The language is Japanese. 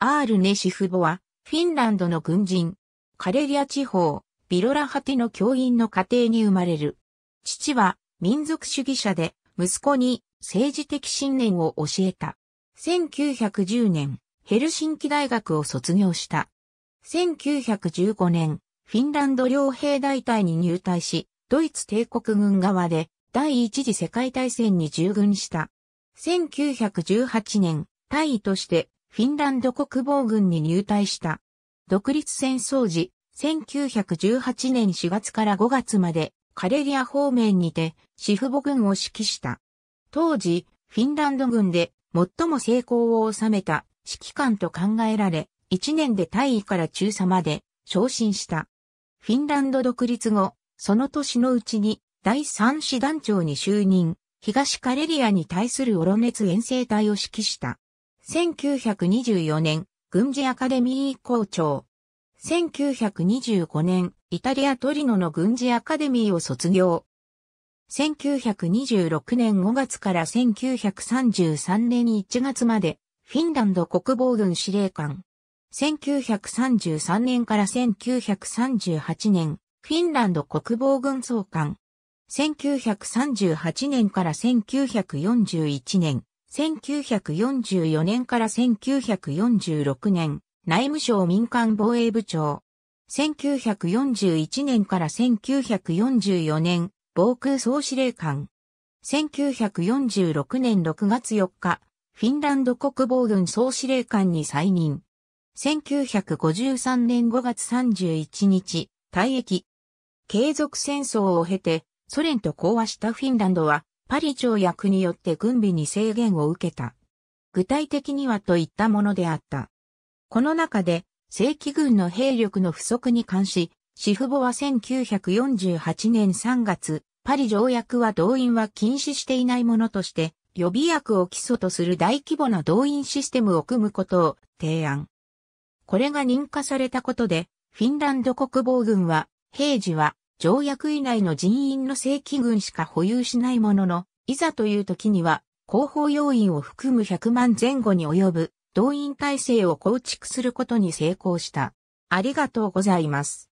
アールネ・シフボは、フィンランドの軍人、カレリア地方、ビロラハテの教員の家庭に生まれる。父は民族主義者で、息子に政治的信念を教えた。1910年、ヘルシンキ大学を卒業した。1915年、フィンランド両兵大隊に入隊し、ドイツ帝国軍側で第一次世界大戦に従軍した。1918年、大尉としてフィンランド国防軍に入隊した。独立戦争時、1918年4月から5月までカレリア方面にてシフボ軍を指揮した。当時、フィンランド軍で最も成功を収めた指揮官と考えられ、1年で大尉から中佐まで昇進した。フィンランド独立後、その年のうちに第三師団長に就任、東カレリアに対するオロネツ遠征隊を指揮した。1924年、軍事アカデミー校長。1925年、イタリアトリノの軍事アカデミーを卒業。1926年5月から1933年1月まで、フィンランド国防軍司令官。1933年から1938年、フィンランド国防軍総監。1938年から1941年、1944年から1946年、内務省民間防衛部長。1941年から1944年、防空総司令官。1946年6月4日、フィンランド国防軍総司令官に再任。1953年5月31日、退役。継続戦争を経て、ソ連と講和したフィンランドは、パリ条約によって軍備に制限を受けた。具体的にはといったものであった。この中で、正規軍の兵力の不足に関し、シフボは1948年3月、パリ条約は動員は禁止していないものとして、予備役を基礎とする大規模な動員システムを組むことを提案。これが認可されたことで、フィンランド国防軍は、平時は条約以内の人員の正規軍しか保有しないものの、いざという時には、広報要員を含む100万前後に及ぶ動員体制を構築することに成功した。ありがとうございます。